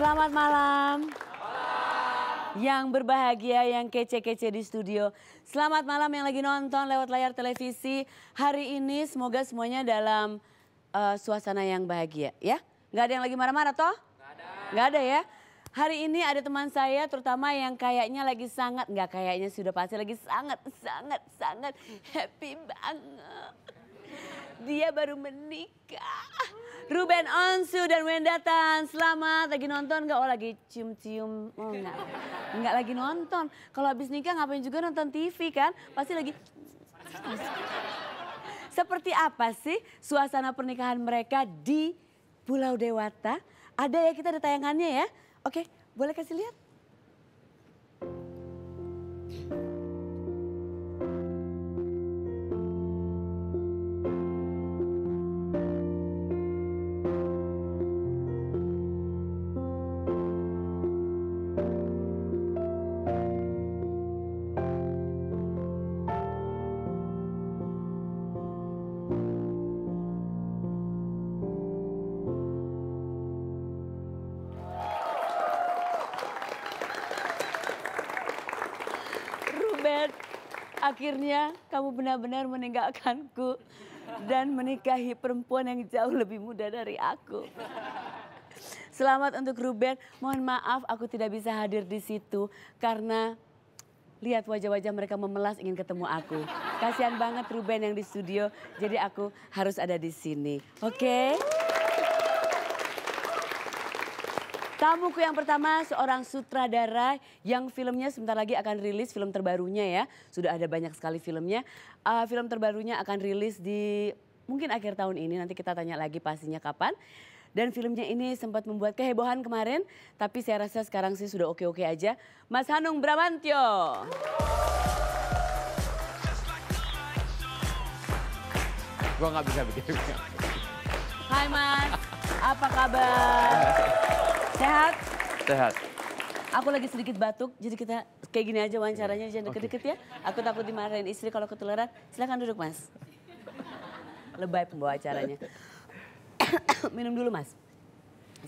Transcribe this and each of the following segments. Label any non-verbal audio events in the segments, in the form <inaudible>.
Selamat malam. Yang berbahagia, yang kece-kece di studio. Selamat malam yang lagi nonton lewat layar televisi. Hari ini semoga semuanya dalam uh, suasana yang bahagia ya. Gak ada yang lagi marah-marah toh? Gak ada. Gak ada ya. Hari ini ada teman saya terutama yang kayaknya lagi sangat, gak kayaknya sudah pasti lagi sangat, sangat, sangat happy banget dia baru menikah. Ruben Onsu dan Wenda Tan, selamat lagi nonton gak? Oh lagi cium-cium, oh enggak. Enggak lagi nonton. Kalau habis nikah ngapain juga nonton TV kan? Pasti lagi... Seperti apa sih suasana pernikahan mereka di Pulau Dewata? Ada ya kita ada tayangannya ya. Oke, boleh kasih lihat? Akhirnya kamu benar-benar meninggalkanku dan menikahi perempuan yang jauh lebih muda dari aku. Selamat untuk Ruben. Mohon maaf aku tidak bisa hadir di situ karena lihat wajah-wajah mereka memelas ingin ketemu aku. Kasihan banget Ruben yang di studio, jadi aku harus ada di sini. Oke? Okay? Tamuku yang pertama seorang sutradara yang filmnya sebentar lagi akan rilis film terbarunya ya. Sudah ada banyak sekali filmnya. Uh, film terbarunya akan rilis di mungkin akhir tahun ini. Nanti kita tanya lagi pastinya kapan. Dan filmnya ini sempat membuat kehebohan kemarin. Tapi saya rasa sekarang sih sudah oke-oke aja. Mas Hanung Bramantyo. Gue nggak bisa bikin. Hai Mas, apa kabar? <laughs> Sehat? Sehat. Aku lagi sedikit batuk, jadi kita kayak gini aja wawancaranya, jangan deket-deket ya. Aku takut dimarahin istri kalau ketularan. Silahkan duduk, Mas. Lebay pembawa acaranya. <coughs> Minum dulu, Mas.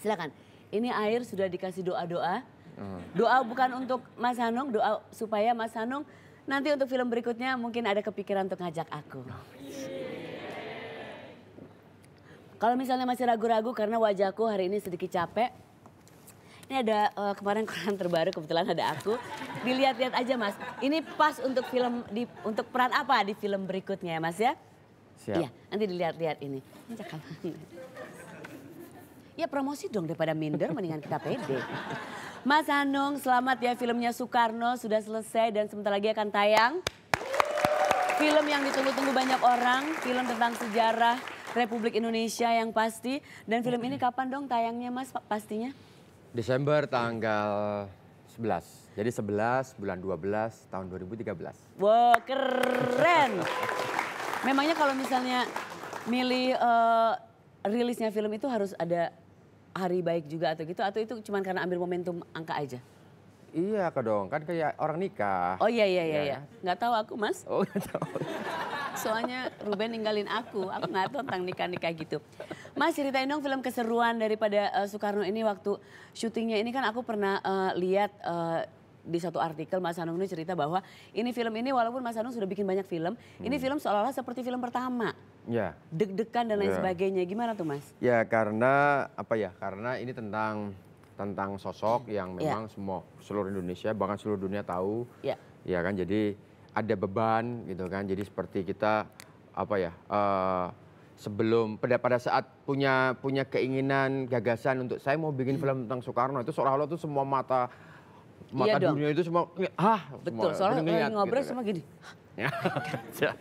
silahkan Ini air sudah dikasih doa-doa. Hmm. Doa bukan untuk Mas Hanung, doa supaya Mas Hanung nanti untuk film berikutnya mungkin ada kepikiran untuk ngajak aku. Kalau misalnya masih ragu-ragu karena wajahku hari ini sedikit capek, ini ada uh, kemarin koran terbaru kebetulan ada aku. Dilihat-lihat aja Mas. Ini pas untuk film di untuk peran apa di film berikutnya ya Mas ya? Siap. Iya, nanti dilihat-lihat ini. Cakap Ya promosi dong daripada minder mendingan kita pede. Mas Hanung, selamat ya filmnya Soekarno sudah selesai dan sebentar lagi akan tayang. Film yang ditunggu-tunggu banyak orang, film tentang sejarah Republik Indonesia yang pasti. Dan film ini kapan dong tayangnya mas pastinya? Desember tanggal 11. Jadi 11 bulan 12 tahun 2013. Wow, keren. Memangnya kalau misalnya milih uh, rilisnya film itu harus ada hari baik juga atau gitu atau itu cuma karena ambil momentum angka aja? Iya dong, kan kayak orang nikah. Oh iya, iya iya iya, iya. nggak tahu aku mas. Oh nggak tahu. Soalnya Ruben ninggalin aku, aku nggak tahu tentang nikah-nikah gitu. Mas ceritain dong film keseruan daripada uh, Soekarno ini waktu syutingnya ini kan aku pernah uh, lihat uh, di satu artikel Mas Hanung ini cerita bahwa ini film ini walaupun Mas Hanung sudah bikin banyak film, hmm. ini film seolah-olah seperti film pertama. Ya. Deg-degan dan lain ya. sebagainya. Gimana tuh Mas? Ya karena apa ya? Karena ini tentang tentang sosok yang ya. memang ya. semua seluruh Indonesia bahkan seluruh dunia tahu. Ya. Ya kan jadi ada beban gitu kan. Jadi seperti kita apa ya uh, sebelum pada pada saat punya punya keinginan gagasan untuk saya mau bikin film tentang Soekarno itu seolah-olah tuh semua mata mata iya dunia itu semua ah betul semua, soalnya ngeliat, ngobrol gitu, sama kan. gini ya, <laughs> ya.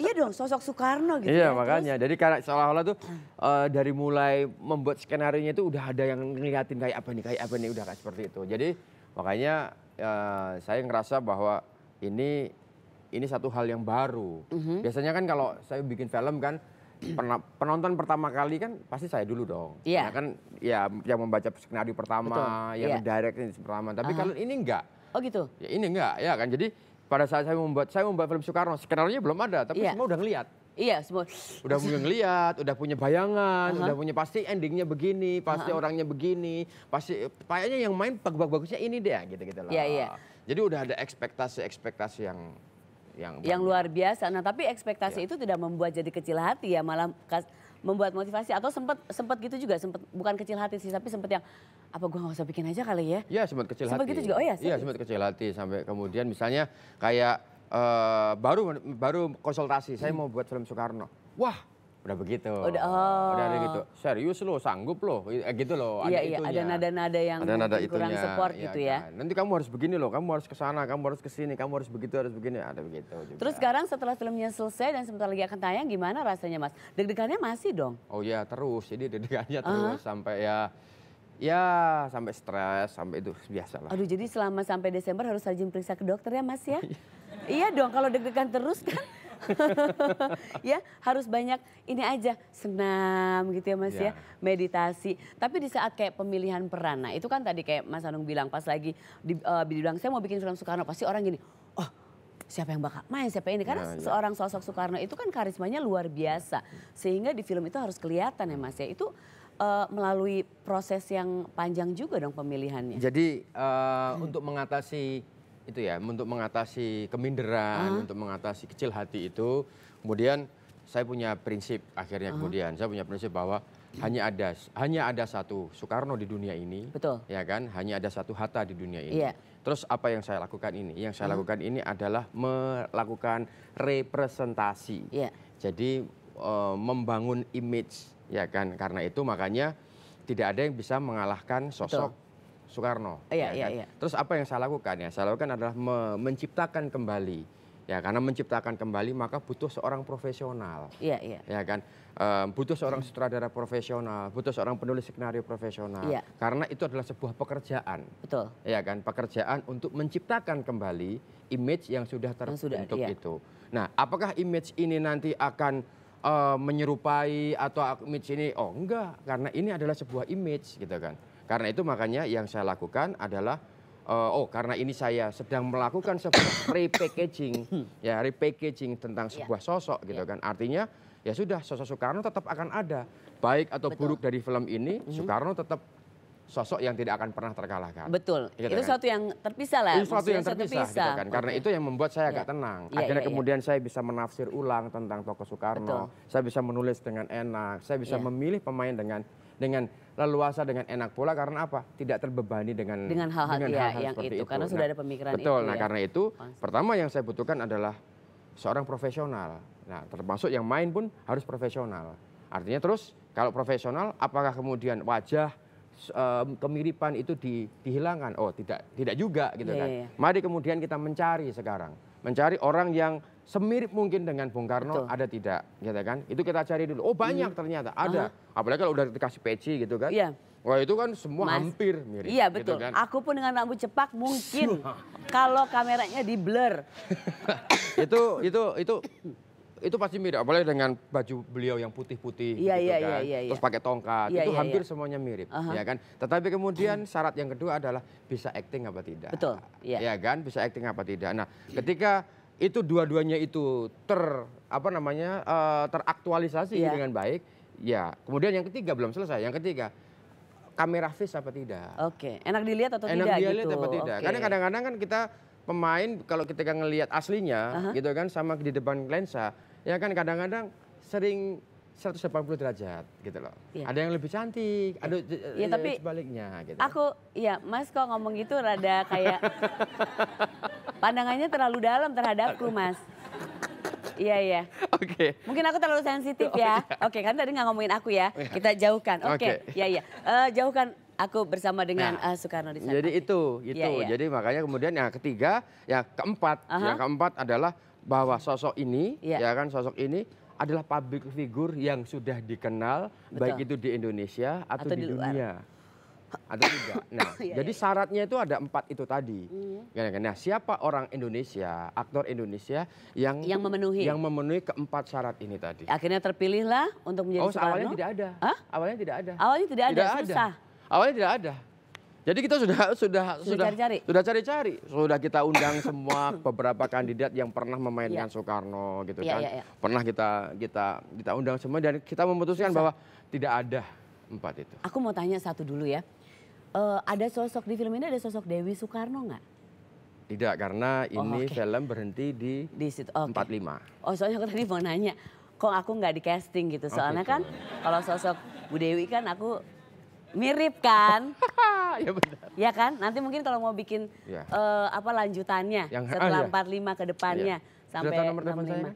iya dong sosok Soekarno gitu iya ya, makanya terus. jadi karena seolah-olah tuh eh, dari mulai membuat skenario itu udah ada yang ngeliatin kayak apa nih kayak apa nih udah kayak seperti itu jadi makanya eh, saya ngerasa bahwa ini ini satu hal yang baru. Mm -hmm. Biasanya kan kalau saya bikin film kan <clears throat> penonton pertama kali kan pasti saya dulu dong. Iya. Yeah. kan ya yang membaca skenario pertama, Betul. yang yeah. direct ini pertama. Tapi uh -huh. kalau ini enggak. Oh gitu. Ya, ini enggak ya kan. Jadi pada saat saya membuat saya membuat film Soekarno, skenario belum ada, tapi yeah. semua udah ngelihat. Iya semua. Udah punya ngeliat, udah punya bayangan, uh -huh. udah punya pasti endingnya begini, pasti uh -huh. orangnya begini, pasti kayaknya yang main bagus-bagusnya ini deh gitu-gitu lah. Iya, yeah, iya. Yeah. Jadi udah ada ekspektasi-ekspektasi yang yang yang luar biasa. Nah, tapi ekspektasi ya. itu tidak membuat jadi kecil hati ya, malah membuat motivasi atau sempat sempat gitu juga, sempat bukan kecil hati sih, tapi sempat yang apa gua nggak usah bikin aja kali ya? Iya, sempat kecil sempet hati. Sempat gitu juga. Oh ya, Iya, iya sempat kecil hati sampai kemudian misalnya kayak uh, baru baru konsultasi, hmm. saya mau buat film Soekarno. Wah, udah begitu. Udah, oh. udah ada gitu. Serius lo, sanggup lo, eh, gitu loh. Ada iya, iya. Ada nada-nada yang ada nada itunya. kurang support iya, gitu ya. Kan. Nanti kamu harus begini loh, kamu harus kesana, kamu harus kesini, kamu harus begitu, harus begini, ada begitu. Juga. Terus sekarang setelah filmnya selesai dan sebentar lagi akan tayang, gimana rasanya mas? Deg-degannya masih dong? Oh iya, terus. Jadi deg-degannya uh -huh. terus sampai ya Ya, sampai stres, sampai itu biasa lah. Aduh, jadi selama sampai Desember harus rajin periksa ke dokter ya, Mas ya? Oh iya. iya dong, kalau deg-degan terus kan <laughs> ya harus banyak ini aja senam gitu ya Mas ya. ya, meditasi. Tapi di saat kayak pemilihan peran, nah itu kan tadi kayak Mas Anung bilang pas lagi di, uh, eh, dibilang saya mau bikin film Soekarno pasti orang gini, oh siapa yang bakal main siapa ini karena ya, ya. seorang sosok Soekarno itu kan karismanya luar biasa sehingga di film itu harus kelihatan ya Mas ya itu uh, melalui proses yang panjang juga dong pemilihannya. Jadi uh, untuk mengatasi itu ya untuk mengatasi keminderan, uh -huh. untuk mengatasi kecil hati itu. Kemudian saya punya prinsip akhirnya uh -huh. kemudian saya punya prinsip bahwa hanya ada hanya ada satu Soekarno di dunia ini, betul, ya kan? Hanya ada satu Hatta di dunia ini. Yeah. Terus apa yang saya lakukan ini? Yang saya uh -huh. lakukan ini adalah melakukan representasi. Yeah. Jadi uh, membangun image, ya kan? Karena itu makanya tidak ada yang bisa mengalahkan sosok. Soekarno. Iya, ya iya, kan? iya. Terus apa yang saya lakukan ya? Saya lakukan adalah me menciptakan kembali. Ya, karena menciptakan kembali maka butuh seorang profesional. Iya, iya. Ya kan? E, butuh seorang sutradara profesional, butuh seorang penulis skenario profesional. Iya. Karena itu adalah sebuah pekerjaan. Betul. Ya kan? Pekerjaan untuk menciptakan kembali image yang sudah terbentuk iya. itu. Nah, apakah image ini nanti akan e, menyerupai atau image ini? Oh, enggak, karena ini adalah sebuah image gitu kan. Karena itu makanya yang saya lakukan adalah uh, oh karena ini saya sedang melakukan sebuah <coughs> repackaging hmm. ya repackaging tentang ya. sebuah yeah. sosok gitu ya. kan. Artinya ya sudah sosok Soekarno tetap akan ada. Baik atau Betul. buruk dari film ini, mm -hmm. Soekarno tetap sosok yang tidak akan pernah terkalahkan. Betul. Gitu itu kan? suatu yang terpisah lah. Itu suatu yang terpisah, Gitu kan. Okay. Karena itu yang membuat saya ya. agak tenang. Yeah, Akhirnya yeah, kemudian saya bisa menafsir ulang tentang tokoh Soekarno. Betul. Saya bisa menulis dengan enak. Saya bisa memilih pemain dengan dengan leluasa dengan enak pula karena apa? Tidak terbebani dengan dengan hal-hal ya, yang itu, itu karena nah, sudah ada pemikiran betul, itu. Betul. Nah, ya? karena itu Pasti. pertama yang saya butuhkan adalah seorang profesional. Nah, termasuk yang main pun harus profesional. Artinya terus kalau profesional apakah kemudian wajah um, kemiripan itu di, dihilangkan? Oh, tidak tidak juga gitu yeah, kan. Yeah. Iya. Mari kemudian kita mencari sekarang, mencari orang yang semirip mungkin dengan Bung Karno Betul. ada tidak gitu kan itu kita cari dulu oh banyak hmm. ternyata ada uh apalagi kalau udah dikasih peci gitu kan yeah. Wah itu kan semua Mas, hampir mirip. Iya gitu betul. Gitu kan. Aku pun dengan rambut cepak mungkin kalau kameranya di blur. <laughs> itu itu itu itu pasti mirip. Apalagi dengan baju beliau yang putih-putih iya, gitu iya, kan. Iya, iya, iya. Terus pakai tongkat. Iya, itu iya, hampir iya. semuanya mirip, uh -huh. ya kan? Tetapi kemudian syarat yang kedua adalah bisa acting apa tidak. Betul. Iya. Ya kan, bisa acting apa tidak. Nah, ketika itu dua-duanya itu ter apa namanya uh, teraktualisasi yeah. dengan baik ya kemudian yang ketiga belum selesai yang ketiga kamera face apa tidak oke okay. enak dilihat atau enak tidak enak dilihat gitu. apa tidak okay. karena kadang-kadang kan kita pemain kalau kita ngelihat aslinya uh -huh. gitu kan sama di depan lensa ya kan kadang-kadang sering 180 derajat gitu loh. Ya. Ada yang lebih cantik, iya. ada ya, tapi sebaliknya gitu. Aku ya Mas kok ngomong gitu rada kayak <laughs> pandangannya terlalu dalam terhadapku Mas. Iya iya. Oke. Okay. Mungkin aku terlalu sensitif oh, ya. Iya. Oke, okay, kan tadi nggak ngomongin aku ya. Iya. Kita jauhkan. Oke. Okay. Okay. Iya iya. Uh, jauhkan aku bersama dengan nah, uh, Soekarno di sana. Jadi itu itu. Ya, ya. Jadi makanya kemudian yang ketiga, yang keempat, uh -huh. yang keempat adalah bahwa sosok ini ya, ya kan sosok ini adalah public figure yang sudah dikenal Betul. baik itu di Indonesia atau, atau di, di luar. dunia atau tidak. <laughs> Nah, iya, jadi iya. syaratnya itu ada empat itu tadi. Iya. Nah, siapa orang Indonesia, aktor Indonesia yang yang memenuhi yang memenuhi keempat syarat ini tadi. Akhirnya terpilihlah untuk menjadi Oh, awalnya tidak ada. Hah? Awalnya tidak ada. Awalnya tidak ada, tidak susah. Ada. Awalnya tidak ada. Jadi kita sudah sudah sudah cari sudah cari-cari. Sudah kita undang semua <laughs> beberapa kandidat yang pernah memainkan yeah. Soekarno gitu yeah, kan. Yeah, yeah. Pernah kita kita kita undang semua dan kita memutuskan Bisa. bahwa tidak ada empat itu. Aku mau tanya satu dulu ya. Uh, ada sosok di film ini ada sosok Dewi Soekarno nggak? Tidak karena oh, ini oh, okay. film berhenti di, di situ. Okay. 45. Oh soalnya aku tadi mau nanya kok aku nggak di casting gitu soalnya okay, kan kalau sosok Bu Dewi kan aku Mirip kan? <laughs> ya benar. Ya kan? Nanti mungkin kalau mau bikin ya. uh, apa lanjutannya yang, ah, setelah ah, ya. 45 ke depannya ya. sampai Sudah nomor 65.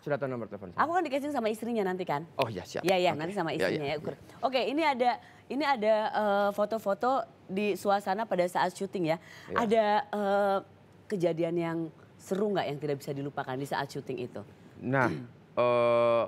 Sudah tahu nomor telepon saya. Aku kan dikasih sama istrinya nanti kan? Oh ya siap. Iya iya okay. nanti sama iya, istrinya iya. ya. ya. ya. Oke, okay, ini ada ini ada eh, foto-foto uh, di suasana pada saat syuting ya. ya. Ada uh, kejadian yang seru nggak yang tidak bisa dilupakan di saat syuting itu? Nah, hmm. <clears throat> uh,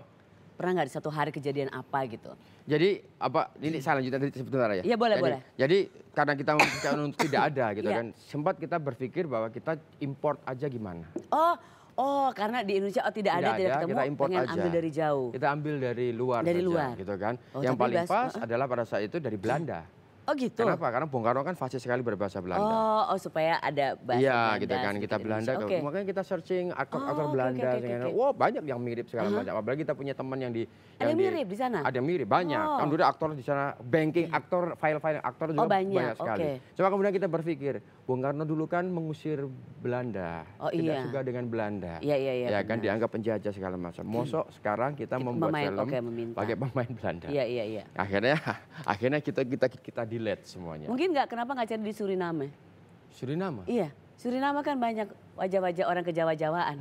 pernah nggak di satu hari kejadian apa gitu? Jadi apa ini saya lanjutkan tadi sebentar ya. Iya boleh jadi, boleh. Jadi karena kita mempercayakan untuk tidak ada gitu ya. kan, sempat kita berpikir bahwa kita import aja gimana? Oh. Oh, karena di Indonesia oh, tidak, tidak ada, ada, tidak ketemu, kita import pengen aja. ambil dari jauh. Kita ambil dari luar dari saja, luar. gitu kan. Oh, yang paling bahas, pas uh, adalah pada saat itu dari Belanda. Oh gitu. Kenapa? Karena Bung Karno kan fasih sekali berbahasa Belanda. Oh, oh supaya ada bahasa ya, Belanda. Iya, gitu kan kita Belanda. Okay. Makanya kita searching aktor-aktor oh, Belanda. Okay, okay, okay. okay. wow, banyak yang mirip segala uh-huh. macam. Apalagi kita punya teman yang di. Yang ada mirip di, sana. Ada mirip banyak. Oh. Kan dulu aktor di sana banking aktor file-file aktor juga oh, banyak. banyak sekali. Okay. Coba kemudian kita berpikir Bung Karno dulu kan mengusir Belanda. Oh iya. tidak suka dengan Belanda. Iya iya iya. Ya kan, benar. kan dianggap penjajah segala macam. Mosok hmm. <clears throat> sekarang kita membuat film pakai pemain Belanda. Iya iya iya. Akhirnya <laughs> akhirnya kita kita kita delete semuanya. Mungkin nggak kenapa nggak cari di Suriname? Suriname? Iya, Suriname kan banyak wajah-wajah orang kejawa-jawaan.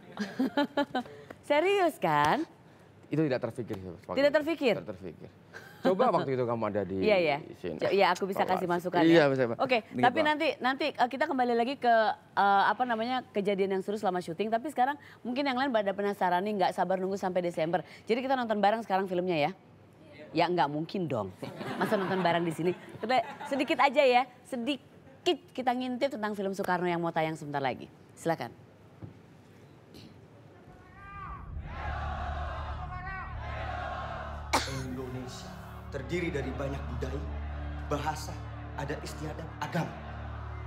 <laughs> Serius kan? Itu tidak terpikir. Tidak terpikir? Tidak terpikir. Coba waktu itu kamu ada di Iya, iya. Sini. Iya, aku bisa kasih masukan iya, ya. Oke, okay, tapi bang. nanti nanti eh, kita kembali lagi ke uh, apa namanya kejadian yang seru selama syuting, tapi sekarang mungkin yang lain pada penasaran nih nggak sabar nunggu sampai Desember. Jadi kita nonton bareng sekarang filmnya ya. Ya nggak mungkin dong. Masa nonton bareng di sini. Coba sedikit aja ya, sedikit kita ngintip tentang film Soekarno yang mau tayang sebentar lagi. Silakan. Indonesia terdiri dari banyak budaya, bahasa, ada istiadat, agama.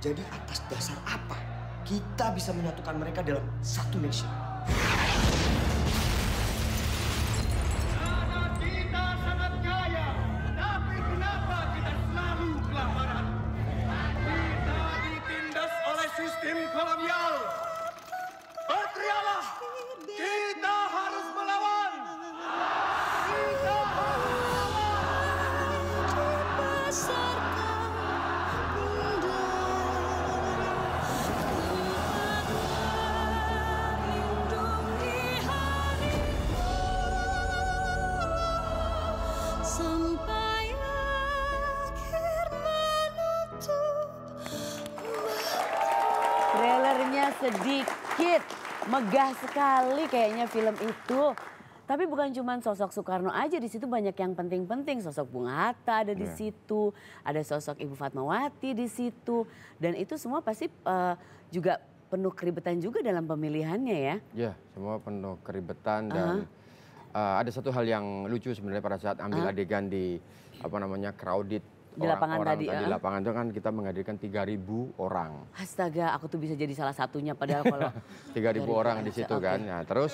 Jadi atas dasar apa kita bisa menyatukan mereka dalam satu nation? Megah sekali kayaknya film itu. Tapi bukan cuma sosok Soekarno aja di situ banyak yang penting-penting. Sosok Bung Hatta ada di yeah. situ, ada sosok Ibu Fatmawati di situ, dan itu semua pasti uh, juga penuh keribetan juga dalam pemilihannya ya? Iya, yeah, semua penuh keribetan dan uh -huh. uh, ada satu hal yang lucu sebenarnya pada saat ambil uh -huh. adegan di apa namanya crowded di lapangan orang, tadi. Orang uh. Di lapangan itu kan kita menghadirkan 3.000 orang. Astaga, aku tuh bisa jadi salah satunya padahal kalau 3.000 <laughs> orang di situ okay. kan. Nah, terus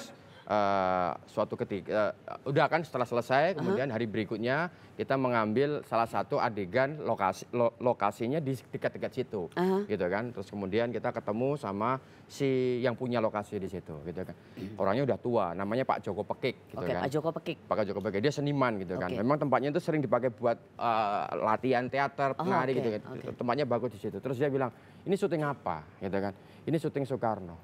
uh, suatu ketika uh, eh, udah kan setelah selesai kemudian uh-huh. hari berikutnya kita mengambil salah satu adegan lokasi lo, lokasinya di dekat-dekat situ uh-huh. gitu kan terus kemudian kita ketemu sama si yang punya lokasi di situ gitu kan <clears throat> orangnya udah tua namanya Pak Joko Pekik gitu okay, kan Pak Joko Pekik Pak Joko Pekik dia seniman gitu okay. kan memang tempatnya itu sering dipakai buat uh, latihan teater oh, penari okay, gitu kan okay. tempatnya bagus di situ terus dia bilang ini syuting apa gitu kan ini syuting Soekarno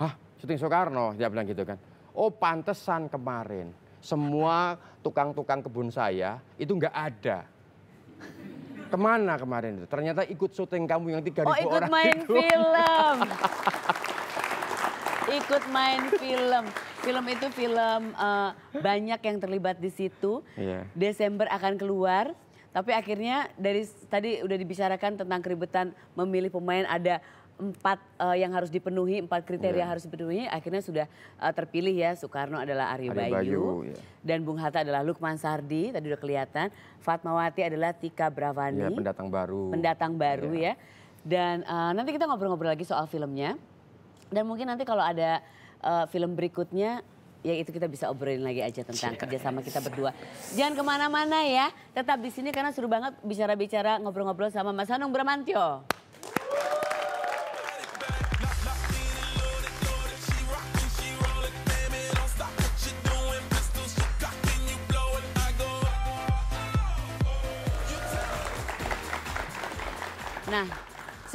hah syuting Soekarno dia bilang gitu kan oh pantesan kemarin semua tukang-tukang kebun saya itu nggak ada. Kemana kemarin itu? Ternyata ikut syuting kamu yang tiga oh, ribu orang Oh ikut main itu. film. <laughs> ikut main film. Film itu film uh, banyak yang terlibat di situ. Yeah. Desember akan keluar. Tapi akhirnya dari tadi udah dibicarakan tentang keribetan memilih pemain ada empat uh, yang harus dipenuhi, empat kriteria yeah. harus dipenuhi, akhirnya sudah uh, terpilih ya. Soekarno adalah Ari Bayu, Bayu yeah. dan Bung Hatta adalah Lukman Sardi, tadi udah kelihatan. Fatmawati adalah Tika Bravani. Yeah, pendatang baru. Pendatang baru yeah. ya. Dan uh, nanti kita ngobrol-ngobrol lagi soal filmnya. Dan mungkin nanti kalau ada uh, film berikutnya, ya itu kita bisa obrolin lagi aja tentang kerjasama kita berdua. Jangan kemana-mana ya, tetap di sini karena seru banget bicara-bicara ngobrol-ngobrol sama Mas Hanung Bramantio.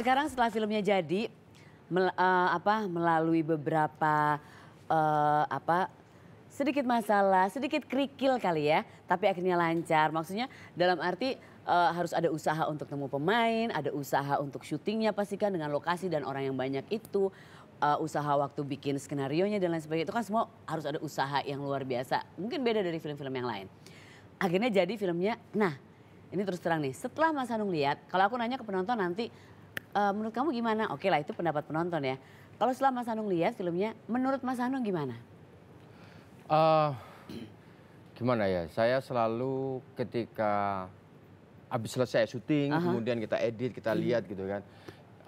sekarang setelah filmnya jadi mel, uh, apa melalui beberapa uh, apa sedikit masalah, sedikit kerikil kali ya, tapi akhirnya lancar. Maksudnya dalam arti uh, harus ada usaha untuk temu pemain, ada usaha untuk syutingnya pastikan dengan lokasi dan orang yang banyak itu, uh, usaha waktu bikin skenario nya dan lain sebagainya itu kan semua harus ada usaha yang luar biasa. Mungkin beda dari film-film yang lain. Akhirnya jadi filmnya. Nah, ini terus terang nih, setelah Mas Hanung lihat, kalau aku nanya ke penonton nanti uh, menurut kamu gimana? Oke lah itu pendapat penonton ya. Kalau setelah Mas Anung lihat filmnya, menurut Mas Anung gimana? Uh, gimana ya, saya selalu ketika habis selesai syuting, uh -huh. kemudian kita edit, kita hmm. lihat gitu kan,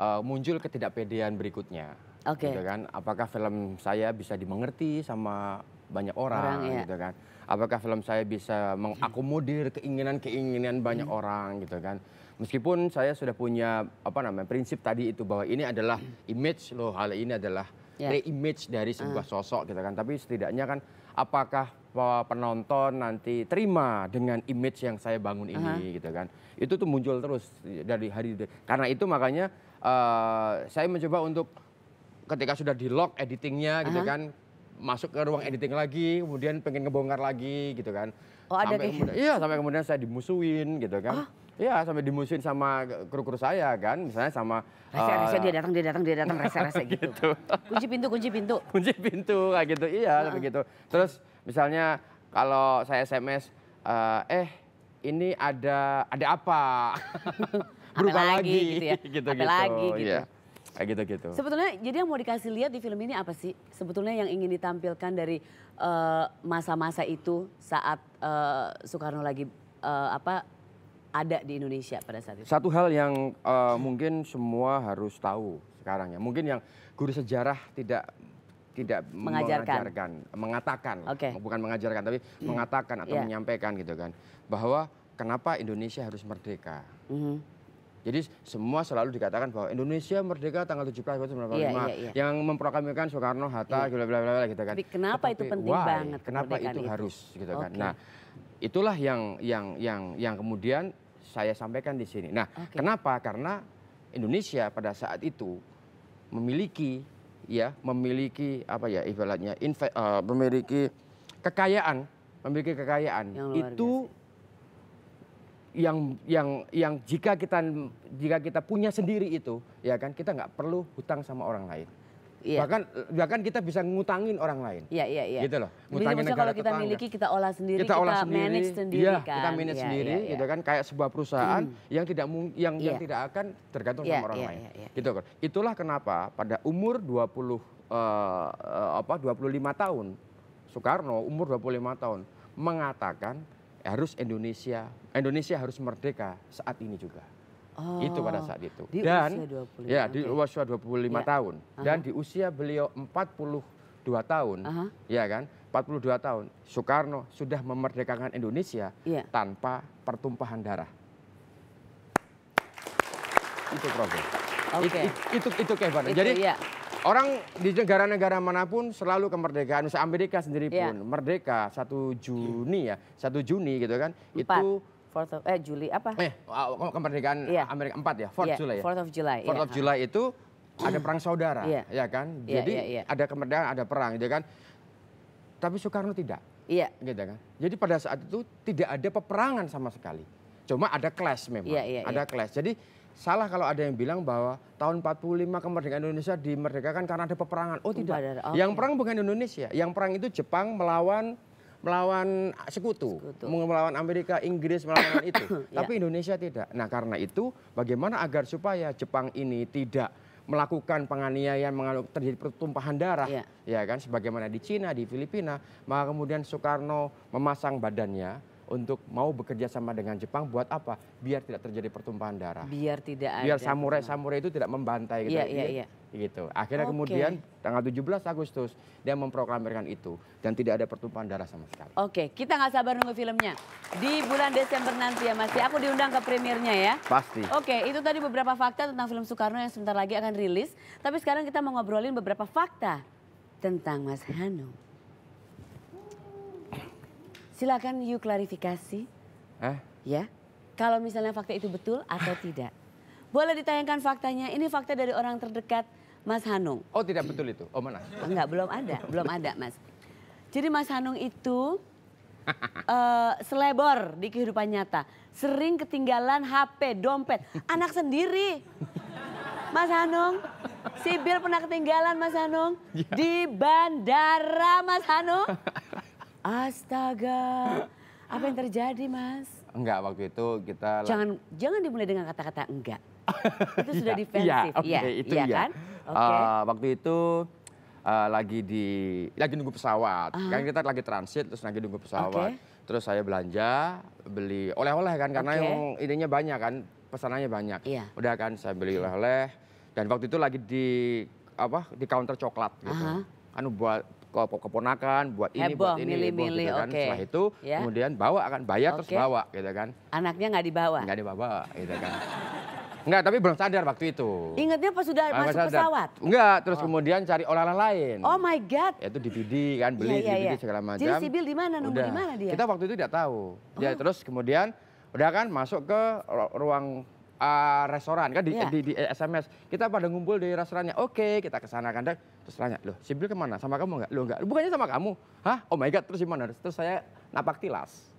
uh, muncul ketidakpedean berikutnya. Oke. Okay. Gitu kan, apakah film saya bisa dimengerti sama banyak orang, orang ya. gitu kan. Apakah film saya bisa mengakomodir keinginan-keinginan banyak hmm. orang gitu kan. Meskipun saya sudah punya apa namanya prinsip tadi itu bahwa ini adalah image loh, hal ini adalah yeah. Ya. image dari sebuah uh. sosok gitu kan. Tapi setidaknya kan apakah penonton nanti terima dengan image yang saya bangun ini uh -huh. gitu kan. Itu tuh muncul terus dari hari itu. karena itu makanya uh, saya mencoba untuk ketika sudah di lock editingnya uh -huh. gitu kan masuk ke ruang editing lagi, kemudian pengen ngebongkar lagi gitu kan. Oh ada sampai kemudian, gitu? Iya sampai kemudian saya dimusuhin gitu kan. Ah. Iya sampai dimusuhin sama kru-kru saya kan, misalnya sama. Rese-rese uh, eh, dia datang, dia datang, dia datang, rese-rese <laughs> gitu. gitu. kunci pintu, kunci pintu. <laughs> Kunci pintu kayak gitu, iya uh sampai ah. gitu. Terus misalnya kalau saya SMS, uh, eh, eh ini ada ada apa? <laughs> Berubah lagi, lagi gitu ya. gitu, gitu. lagi gitu. Yeah. Kayak gitu-gitu. Sebetulnya jadi yang mau dikasih lihat di film ini apa sih? Sebetulnya yang ingin ditampilkan dari eh, masa-masa uh, itu saat uh, Soekarno lagi uh, apa ada di Indonesia pada saat itu? Satu hal yang uh, mungkin semua harus tahu sekarang ya. Mungkin yang guru sejarah tidak tidak mengajarkan, mengajarkan mengatakan, okay. bukan mengajarkan tapi hmm. <clears throat> mengatakan atau yeah. menyampaikan gitu kan, bahwa kenapa Indonesia harus merdeka. Mm -hmm jadi semua selalu dikatakan bahwa Indonesia merdeka tanggal 17 Agustus 1945 yeah, yeah, yeah. yang memproklamirkan Soekarno, Hatta, yeah. bla bla bla gitu kan. Tapi kenapa Tetapi, itu penting why, banget? Kenapa itu, itu harus gitu okay. kan? Nah, itulah yang yang yang yang kemudian saya sampaikan di sini. Nah, okay. kenapa? Karena Indonesia pada saat itu memiliki ya memiliki apa ya ibaratnya uh, memiliki kekayaan, memiliki kekayaan itu yang yang yang jika kita jika kita punya sendiri itu ya kan kita nggak perlu hutang sama orang lain Iya. Bahkan bahkan kita bisa ngutangin orang lain. Iya, iya, iya. Gitu loh. Ngutangin Jadi, negara kalau kita tetangga. miliki kita olah sendiri, kita, olah sendiri, manage iya, sendiri iya, kan. kita manage iya, sendiri iya, gitu iya. gitu kan kayak sebuah perusahaan hmm. yang tidak yang iya. yang tidak akan tergantung iya, sama orang iya, lain. Iya, iya. Gitu kan. Itulah kenapa pada umur 20 uh, eh, eh, apa 25 tahun Soekarno umur 25 tahun mengatakan harus Indonesia Indonesia harus merdeka saat ini juga. Oh, itu pada oh, saat itu. Di dan ya, usia 25, ya okay. di usia 25 ya. tahun dan uh -huh. di usia beliau 42 tahun, uh -huh. ya kan? 42 tahun Soekarno sudah memerdekakan Indonesia ya. tanpa pertumpahan darah. Itu problem. Okay. itu itu, itu itu kehebatannya. Jadi ya. Orang di negara-negara manapun selalu kemerdekaan. Misalnya Amerika sendiri iya. pun yeah. merdeka 1 Juni ya, 1 Juni gitu kan. Empat. Itu Fourth of, eh Juli apa? Eh ah, kemerdekaan yeah. Amerika 4 ya, 4 yeah. Juli ya. 4 of July. 4 yeah. Iya. of July itu ada perang saudara, yeah. ya kan? Iya, Jadi yeah, yeah, yeah. ada kemerdekaan, ada perang, gitu kan? Tapi Soekarno tidak. Iya. Yeah. Gitu kan? Jadi pada saat itu tidak ada peperangan sama sekali. Cuma ada clash memang, yeah, yeah, ada yeah. clash. Jadi salah kalau ada yang bilang bahwa tahun 45 kemerdekaan Indonesia dimerdekakan karena ada peperangan. Oh tidak. Okay. Yang perang bukan Indonesia. Yang perang itu Jepang melawan melawan sekutu, sekutu. melawan Amerika, Inggris melawan itu. <coughs> Ya. Tapi Indonesia tidak. Nah, karena itu bagaimana agar supaya Jepang ini tidak melakukan penganiayaan, terjadi pertumpahan darah, yeah. ya kan, sebagaimana di Cina, di Filipina, maka kemudian Soekarno memasang badannya untuk mau bekerja sama dengan Jepang buat apa? Biar tidak terjadi pertumpahan darah. Biar tidak Biar samurai-samurai itu tidak membantai gitu. Iya, iya, iya. iya. Gitu. Akhirnya okay. kemudian tanggal 17 Agustus dia memproklamirkan itu dan tidak ada pertumpahan darah sama sekali. Oke, okay. kita nggak sabar nunggu filmnya. Di bulan Desember nanti ya Mas. Ya, aku diundang ke premiernya ya. Pasti. Oke, okay, itu tadi beberapa fakta tentang film Soekarno yang sebentar lagi akan rilis. Tapi sekarang kita mau ngobrolin beberapa fakta tentang Mas Hanung. Silakan you klarifikasi. Eh? Ya. Kalau misalnya fakta itu betul atau tidak. Boleh ditayangkan faktanya. Ini fakta dari orang terdekat Mas Hanung. Oh tidak betul itu? Oh mana? Enggak, belum ada. belum ada Mas. Jadi Mas Hanung itu uh, <laughs> selebor di kehidupan nyata. Sering ketinggalan HP, dompet, anak sendiri. Mas Hanung, sibil pernah ketinggalan Mas Hanung. Ya. Di bandara Mas Hanung. <laughs> Astaga. Apa yang terjadi, Mas? Enggak, waktu itu kita Jangan jangan dimulai dengan kata-kata enggak. <laughs> itu iya, sudah iya, defensif, iya. Okay, ya, itu iya, iya kan? Okay. Uh, eh, waktu itu uh, lagi di lagi nunggu pesawat. Uh ah. -huh. Kan kita lagi transit terus lagi nunggu pesawat. Okay. Terus saya belanja, beli oleh-oleh kan karena okay. yang idenya banyak kan, pesanannya banyak. Iya. Udah kan saya beli oleh-oleh dan waktu itu lagi di apa di counter coklat gitu. Uh -huh. Anu buat keponakan buat ini Heboh, buat ini milih, buat milih, gitu kan. Okay. Setelah itu ya. kemudian bawa akan bayar okay. terus bawa gitu kan. Anaknya nggak dibawa. Nggak dibawa gitu kan. Enggak, tapi belum sadar waktu itu. Ingatnya pas sudah ah, masuk sadar. pesawat? Enggak, terus oh. kemudian cari olah lain. Oh my God. Itu DVD kan, beli yeah, yeah, DVD iya, yeah. segala macam. Jadi Sibil di mana, nunggu di mana dia? Kita waktu itu tidak tahu. Oh. Ya, terus kemudian udah kan masuk ke ruang uh, restoran kan di, yeah. di, di, di eh, SMS. Kita pada ngumpul di restorannya. Oke, kita kesana sana kan. Terus tanya, loh Sibil kemana? Sama kamu nggak? lo nggak, bukannya sama kamu. Hah? Oh my God, terus gimana? Terus saya napak tilas.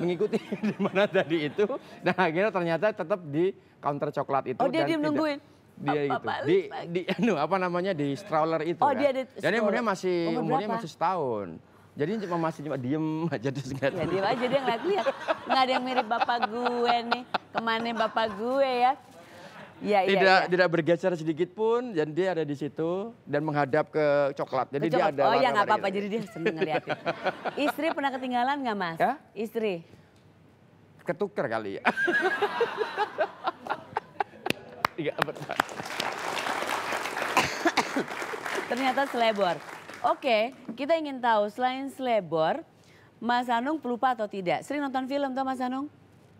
Mengikuti <laughs> di mana tadi itu. nah akhirnya ternyata tetap di counter coklat itu. Oh dia dan dia nungguin? dia apa, oh, gitu. di di <laughs> anu apa namanya di stroller itu oh, kan. Dia stroller. Dan umurnya masih umurnya masih setahun. Jadi cuma masih cuma diem <laughs> aja terus nggak. Ya, diem aja dia ngeliat lihat nggak ada yang mirip bapak gue nih. Kemana bapak gue ya? Ya, tidak iya, tidak bergeser sedikit pun dan dia ada di situ dan menghadap ke coklat. Jadi ke coklat. dia ada Oh ya nggak apa-apa gitu. jadi dia seneng ngeliatin. <laughs> Istri pernah ketinggalan nggak Mas? Ya? Istri. Ketuker kali ya. Tidak <laughs> pernah. Ternyata selebor. Oke, kita ingin tahu selain selebor, Mas Anung pelupa atau tidak? Sering nonton film tuh Mas Anung?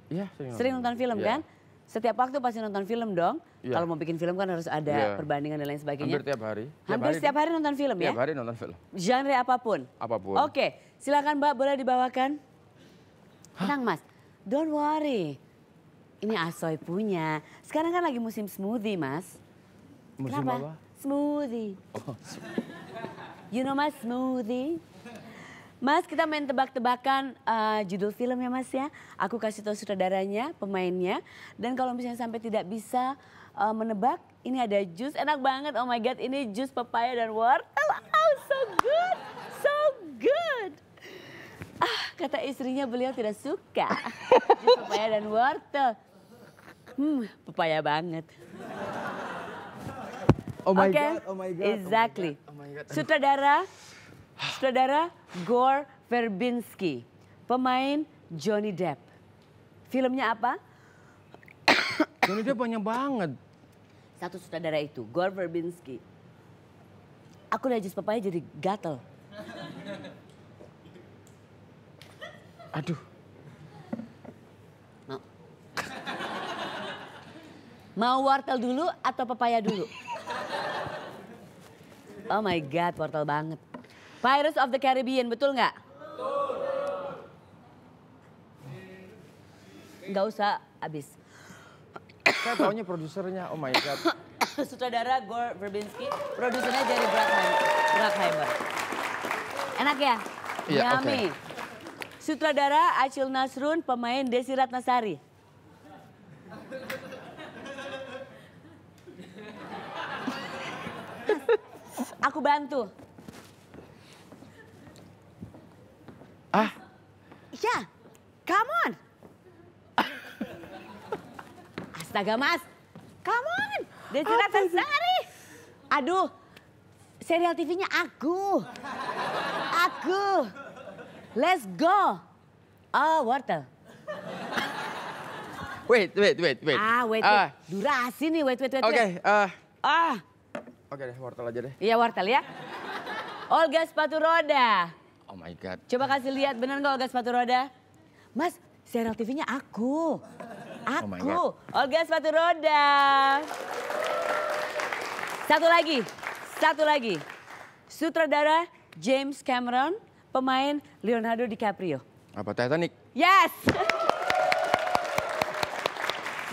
Iya, sering, sering nonton, nonton film ya. kan? Setiap waktu pasti nonton film dong. Ya. Kalau mau bikin film kan harus ada ya. perbandingan dan lain sebagainya. Hampir tiap hari. Tiap Hampir hari, setiap hari nonton film ya? Tiap hari nonton film. Genre apapun? Apapun. Oke, silakan Mbak boleh dibawakan. Tenang Mas, don't worry. Ini Asoy punya. Sekarang kan lagi musim smoothie Mas. Musim Kenapa? apa? Smoothie. Oh. You know mas smoothie? Mas, kita main tebak-tebakan uh, judul film ya Mas ya. Aku kasih tahu sutradaranya, pemainnya. Dan kalau misalnya sampai tidak bisa uh, menebak, ini ada jus enak banget. Oh my god, ini jus pepaya dan wortel. Oh, so good. So good. Ah, kata istrinya beliau tidak suka. jus pepaya dan wortel. Hmm, pepaya banget. Oh my okay. god, oh my god. Exactly. Oh my god, oh my oh god. Sutradara Saudara Gore Verbinski, pemain Johnny Depp. Filmnya apa? Johnny Depp banyak banget. Satu sutradara itu, Gore Verbinski. Aku udah jus papaya jadi gatel. Aduh. Mau. Mau wortel dulu atau pepaya dulu? Oh my God, wortel banget. Pirates of the Caribbean, betul nggak? Betul. Nggak usah, habis. Saya taunya produsernya, oh my God. <coughs> Sutradara Gore Verbinski, produsernya Jerry Bruckheimer. Enak ya? Iya, yeah, oke. Okay. Sutradara Acil Nasrun, pemain Desi Ratnasari. <laughs> Aku bantu. Astaga mas, come on. Dia Aduh, serial TV-nya aku. Aku. Let's go. Oh, wortel. Wait, wait, wait, wait. Ah, wait, wait. Uh, Durasi nih, wait, wait, wait. Oke, okay, wait. uh, ah. Oke okay deh, wortel aja deh. Iya, wortel ya. Olga sepatu roda. Oh my God. Coba kasih lihat, bener nggak Olga sepatu roda? Mas, serial TV-nya aku. Oh Aku, oh Olga Sepatu Roda. Satu lagi, satu lagi. Sutradara James Cameron, pemain Leonardo DiCaprio. Apa Titanic? Yes.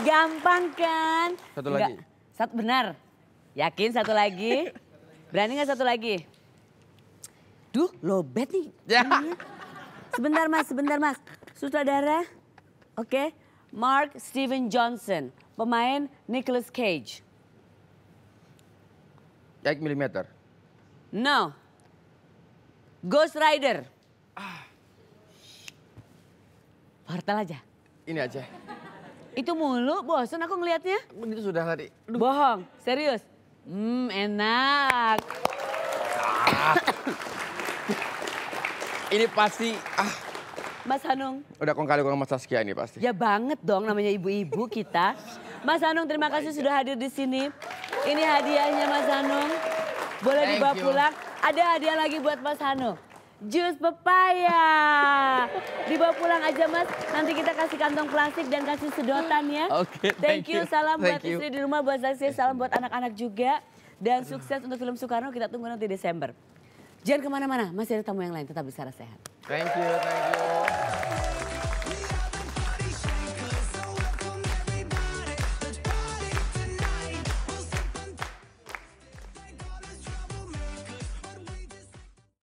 Gampang kan? Satu Enggak. lagi. Satu benar. Yakin satu lagi? Berani nggak satu lagi? Duh, lobet nih. Ya. Sebentar mas, sebentar mas. Sutradara, oke. Okay. Mark Steven Johnson, pemain Nicolas Cage. 8 mm. No. Ghost Rider. Ah. Portal aja. Ini aja. Itu mulu, bosan aku ngelihatnya. Itu sudah tadi. Aduh. Bohong, serius. Hmm, enak. Ah. Ini pasti ah Mas Hanung. Udah kong kali kong Mas Saskia ini pasti. Ya banget dong namanya ibu-ibu kita. Mas Hanung terima kasih Baik. Ya. sudah hadir di sini. Ini hadiahnya Mas Hanung. Boleh Thank dibawa you. pulang. Ada hadiah lagi buat Mas Hanung. Jus pepaya. Dibawa pulang aja mas. Nanti kita kasih kantong plastik dan kasih sedotan ya. Oke. Okay, thank, thank you. Salam thank buat you. istri di rumah, buat saksi, salam buat anak-anak juga. Dan sukses untuk film Soekarno kita tunggu nanti Desember. Jangan kemana-mana, masih ada tamu yang lain. Tetap bisa sehat. Thank you, thank you.